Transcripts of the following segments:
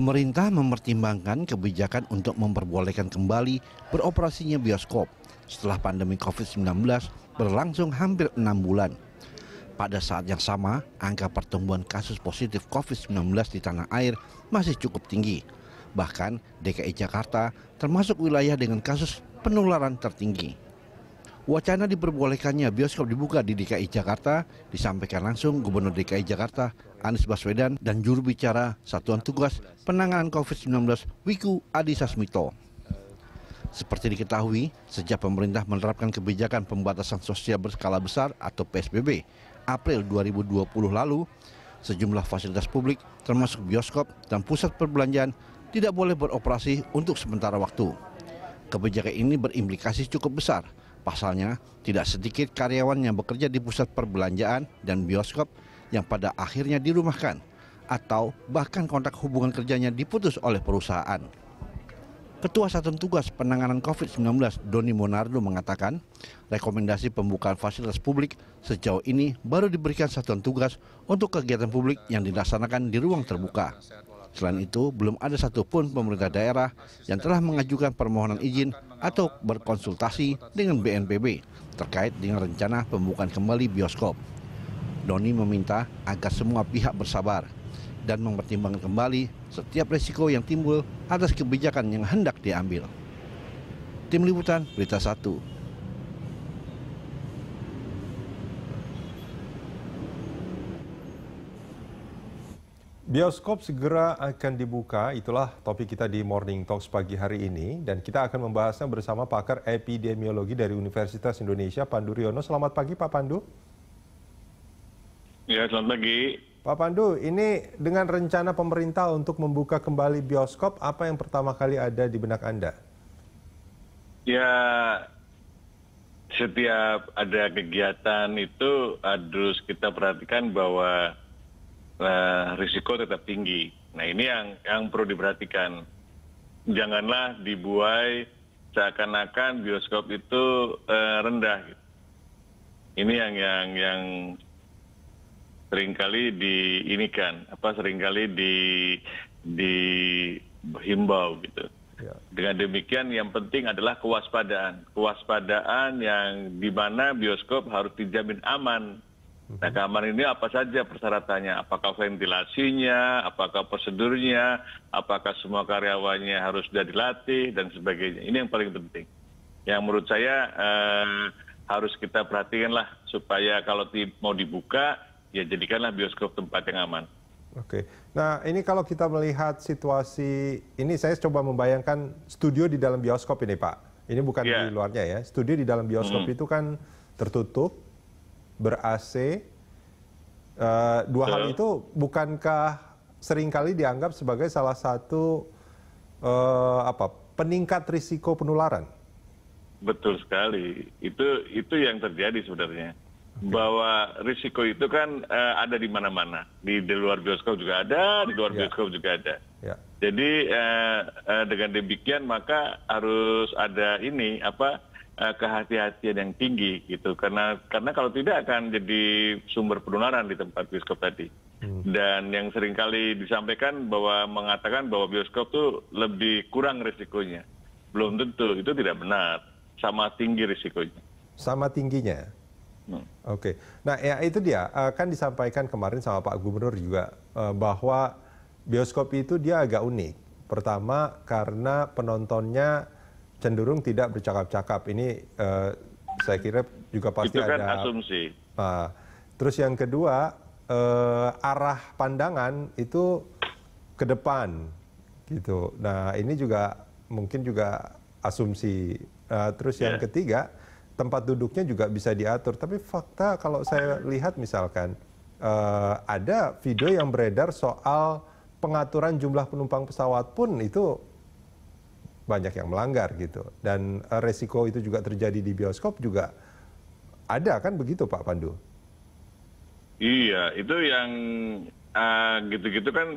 Pemerintah mempertimbangkan kebijakan untuk memperbolehkan kembali beroperasinya bioskop setelah pandemi COVID-19 berlangsung hampir enam bulan. Pada saat yang sama, angka pertumbuhan kasus positif COVID-19 di tanah air masih cukup tinggi. Bahkan DKI Jakarta termasuk wilayah dengan kasus penularan tertinggi. Wacana diperbolehkannya bioskop dibuka di DKI Jakarta disampaikan langsung Gubernur DKI Jakarta Anies Baswedan dan juru bicara Satuan Tugas Penanganan COVID-19 Wiku Adi Sasmito. Seperti diketahui, sejak pemerintah menerapkan kebijakan pembatasan sosial berskala besar atau PSBB April 2020 lalu, sejumlah fasilitas publik termasuk bioskop dan pusat perbelanjaan tidak boleh beroperasi untuk sementara waktu. Kebijakan ini berimplikasi cukup besar Pasalnya, tidak sedikit karyawan yang bekerja di pusat perbelanjaan dan bioskop yang pada akhirnya dirumahkan atau bahkan kontak hubungan kerjanya diputus oleh perusahaan. Ketua Satuan Tugas Penanganan COVID-19 Doni Monardo mengatakan, rekomendasi pembukaan fasilitas publik sejauh ini baru diberikan Satuan Tugas untuk kegiatan publik yang dilaksanakan di ruang terbuka. Selain itu, belum ada satupun pemerintah daerah yang telah mengajukan permohonan izin atau berkonsultasi dengan BNPB terkait dengan rencana pembukaan kembali bioskop. Doni meminta agar semua pihak bersabar dan mempertimbangkan kembali setiap risiko yang timbul atas kebijakan yang hendak diambil. Tim Liputan Berita 1 Bioskop segera akan dibuka, itulah topik kita di Morning Talks pagi hari ini. Dan kita akan membahasnya bersama pakar epidemiologi dari Universitas Indonesia, Pandu Riono. Selamat pagi Pak Pandu. Ya, selamat pagi. Pak Pandu, ini dengan rencana pemerintah untuk membuka kembali bioskop, apa yang pertama kali ada di benak Anda? Ya, setiap ada kegiatan itu harus kita perhatikan bahwa nah risiko tetap tinggi. Nah ini yang yang perlu diperhatikan. Janganlah dibuai seakan-akan bioskop itu uh, rendah. Ini yang yang yang seringkali diinikan apa seringkali di dihimbau gitu. Ya. Dengan demikian yang penting adalah kewaspadaan, kewaspadaan yang di mana bioskop harus dijamin aman nah kamar ini apa saja persyaratannya apakah ventilasinya apakah prosedurnya apakah semua karyawannya harus sudah dilatih dan sebagainya ini yang paling penting yang menurut saya eh, harus kita perhatikanlah supaya kalau mau dibuka ya jadikanlah bioskop tempat yang aman Oke, nah ini kalau kita melihat situasi ini, saya coba membayangkan studio di dalam bioskop ini, Pak. Ini bukan yeah. di luarnya ya. Studio di dalam bioskop mm itu kan tertutup, ber AC uh, eh, dua hal itu bukankah seringkali dianggap sebagai salah satu uh, apa peningkat risiko penularan? Betul sekali. Itu itu yang terjadi sebenarnya. Okay. Bahwa risiko itu kan uh, ada di mana-mana. Di, di luar bioskop juga ada, di luar yeah. bioskop juga ada. Yeah. Jadi uh, uh, dengan demikian maka harus ada ini apa Eh, kehatian yang tinggi gitu karena karena kalau tidak akan jadi sumber penularan di tempat bioskop tadi hmm. dan yang seringkali disampaikan bahwa mengatakan bahwa bioskop tuh lebih kurang risikonya belum tentu itu tidak benar sama tinggi risikonya sama tingginya hmm. oke nah ya itu dia eh, kan disampaikan kemarin sama Pak Gubernur juga eh, bahwa bioskop itu dia agak unik pertama karena penontonnya cenderung tidak bercakap-cakap. Ini uh, saya kira juga pasti Itu kan ada asumsi. Uh, terus yang kedua uh, arah pandangan itu ke depan gitu. Nah ini juga mungkin juga asumsi. Uh, terus yeah. yang ya. ketiga tempat duduknya juga bisa diatur. Tapi fakta kalau saya lihat misalkan uh, ada video yang beredar soal pengaturan jumlah penumpang pesawat pun itu banyak yang melanggar gitu. Dan eh, resiko itu juga terjadi di bioskop juga ada kan begitu Pak Pandu? Iya, itu yang eh, gitu-gitu uh, kan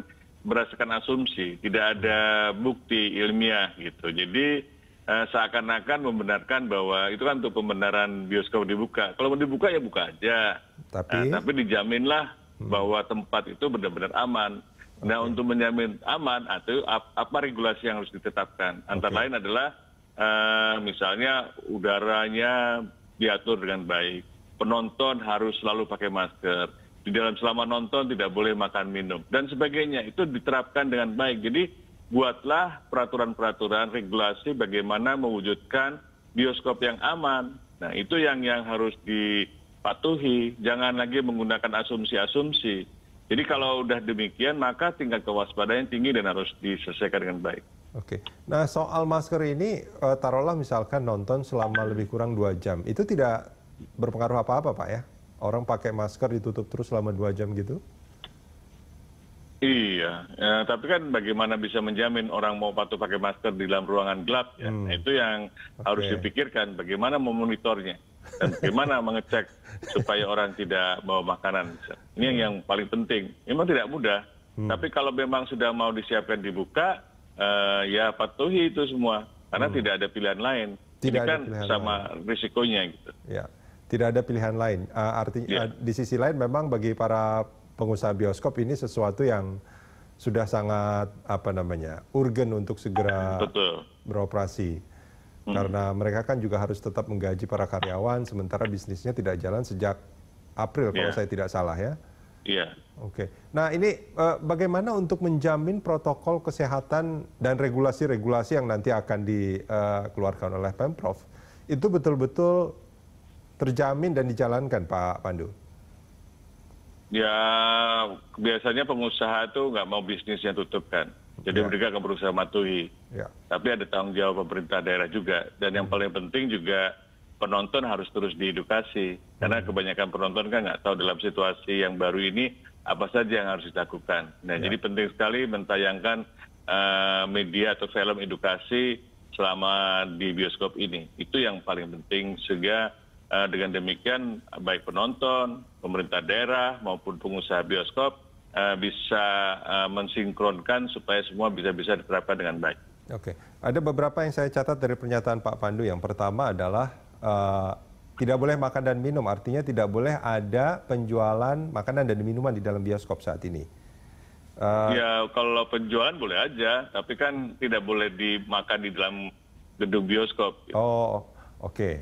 berdasarkan asumsi, tidak ada bukti ilmiah gitu. Jadi uh, seakan-akan membenarkan bahwa itu kan untuk pembenaran bioskop dibuka. Kalau mau dibuka ya buka aja. Tapi, uh, tapi dijaminlah hmm. bahwa tempat itu benar-benar aman Nah untuk menjamin aman atau apa regulasi yang harus ditetapkan? Antara okay. lain adalah uh, misalnya udaranya diatur dengan baik, penonton harus selalu pakai masker, di dalam selama nonton tidak boleh makan minum dan sebagainya itu diterapkan dengan baik jadi buatlah peraturan-peraturan regulasi bagaimana mewujudkan bioskop yang aman nah itu yang yang harus dipatuhi jangan lagi menggunakan asumsi-asumsi jadi kalau sudah demikian maka tingkat kewaspadaan yang tinggi dan harus diselesaikan dengan baik. Oke, nah soal masker ini eh, taruhlah misalkan nonton selama lebih kurang dua jam, itu tidak berpengaruh apa-apa pak ya? Orang pakai masker ditutup terus selama dua jam gitu? Iya, ya, tapi kan bagaimana bisa menjamin orang mau patuh pakai masker di dalam ruangan gelap ya? Hmm. Nah, itu yang okay. harus dipikirkan bagaimana memonitornya dan bagaimana mengecek supaya orang tidak bawa makanan. Misalnya ini yang paling penting memang tidak mudah hmm. tapi kalau memang sudah mau disiapkan dibuka eh, ya patuhi itu semua karena hmm. tidak ada pilihan lain tidak ini kan sama risikonya gitu ya tidak ada pilihan lain eh, artinya eh, di sisi lain memang bagi para pengusaha bioskop ini sesuatu yang sudah sangat apa namanya urgen untuk segera beroperasi hmm. karena mereka kan juga harus tetap menggaji para karyawan sementara bisnisnya tidak jalan sejak April kalau yeah. saya tidak salah ya. Iya. Oke. Nah ini uh, bagaimana untuk menjamin protokol kesehatan dan regulasi-regulasi yang nanti akan dikeluarkan eh, uh, oleh pemprov itu betul-betul terjamin dan dijalankan Pak Pandu? Ya biasanya pengusaha itu nggak mau bisnisnya tutup kan. Jadi ya. mereka akan berusaha matuhi. Ya. Tapi ada tanggung jawab pemerintah daerah juga. Dan yang hmm. paling penting juga penonton harus terus diedukasi karena hmm. kebanyakan penonton kan nggak tahu dalam situasi yang baru ini apa saja yang harus dilakukan. Nah, ya. jadi penting sekali mentayangkan eh, media atau film edukasi selama di bioskop ini. Itu yang paling penting sehingga eh, dengan demikian baik penonton, pemerintah daerah maupun pengusaha bioskop eh, bisa mensinkronkan supaya semua bisa-bisa diterapkan dengan baik. Oke, ada beberapa yang saya catat dari pernyataan Pak Pandu. Yang pertama adalah uh, tidak boleh makan dan minum, artinya tidak boleh ada penjualan makanan dan minuman di dalam bioskop saat ini. Uh, ya kalau penjualan boleh aja, tapi kan tidak boleh dimakan di dalam gedung bioskop. Gitu. Oh, oke. Okay.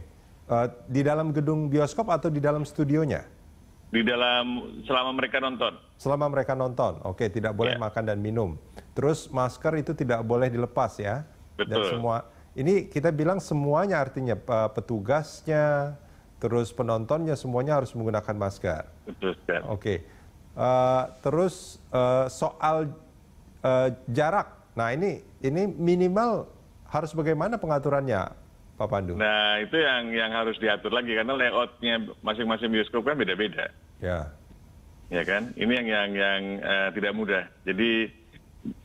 Uh, eh, di dalam gedung bioskop atau di dalam studionya? Di dalam selama mereka nonton. Selama mereka nonton, oke. Okay, tidak boleh yeah. makan dan minum. Terus masker itu tidak boleh dilepas ya. Betul. Dan semua ini kita bilang semuanya artinya petugasnya, terus penontonnya semuanya harus menggunakan masker. Betul. Oke. Okay. Uh, eh, terus uh, soal uh, jarak. Nah ini ini minimal harus bagaimana pengaturannya, Pak Pandu? Nah itu yang yang harus diatur lagi karena layoutnya masing-masing bioskop kan beda-beda. Ya. Ya kan. Ini yang yang yang uh, tidak mudah. Jadi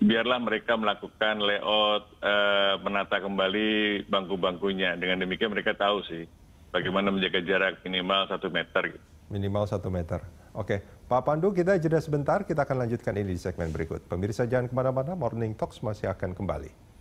biarlah mereka melakukan layout, eh, menata kembali bangku-bangkunya. Dengan demikian mereka tahu sih bagaimana menjaga jarak minimal satu meter. Gitu. Minimal satu meter. Oke, Pak Pandu kita jeda sebentar, kita akan lanjutkan ini di segmen berikut. Pemirsa jangan kemana-mana, Morning Talks masih akan kembali.